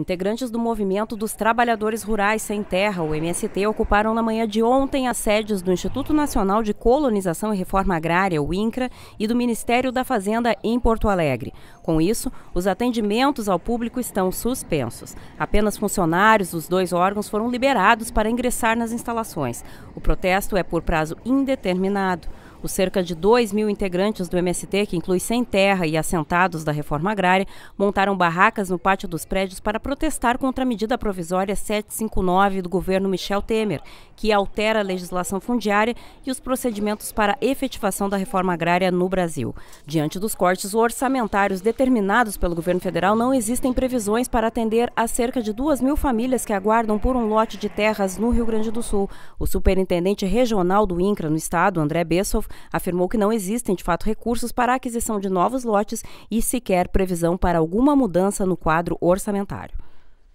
Integrantes do Movimento dos Trabalhadores Rurais Sem Terra, o MST, ocuparam na manhã de ontem as sedes do Instituto Nacional de Colonização e Reforma Agrária, o INCRA, e do Ministério da Fazenda em Porto Alegre. Com isso, os atendimentos ao público estão suspensos. Apenas funcionários dos dois órgãos foram liberados para ingressar nas instalações. O protesto é por prazo indeterminado. Os cerca de 2 mil integrantes do MST, que inclui sem terra e assentados da reforma agrária, montaram barracas no pátio dos prédios para protestar contra a medida provisória 759 do governo Michel Temer, que altera a legislação fundiária e os procedimentos para efetivação da reforma agrária no Brasil. Diante dos cortes orçamentários determinados pelo governo federal, não existem previsões para atender a cerca de 2 mil famílias que aguardam por um lote de terras no Rio Grande do Sul. O superintendente regional do INCRA no estado, André Bessoff, afirmou que não existem de fato recursos para a aquisição de novos lotes e sequer previsão para alguma mudança no quadro orçamentário.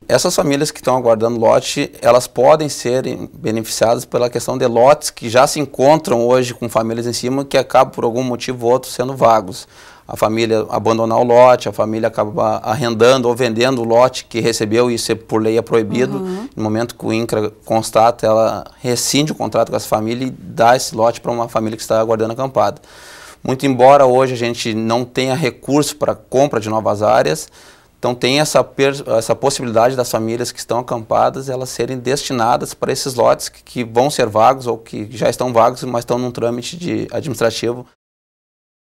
Essas famílias que estão aguardando lote, elas podem ser beneficiadas pela questão de lotes que já se encontram hoje com famílias em cima que acabam por algum motivo ou outro sendo vagos. A família abandonar o lote, a família acaba arrendando ou vendendo o lote que recebeu, isso é, por lei é proibido. Uhum. No momento que o INCRA constata, ela rescinde o contrato com essa família e dá esse lote para uma família que está aguardando acampada. Muito embora hoje a gente não tenha recurso para compra de novas áreas, então tem essa, essa possibilidade das famílias que estão acampadas elas serem destinadas para esses lotes que, que vão ser vagos ou que já estão vagos, mas estão num trâmite de administrativo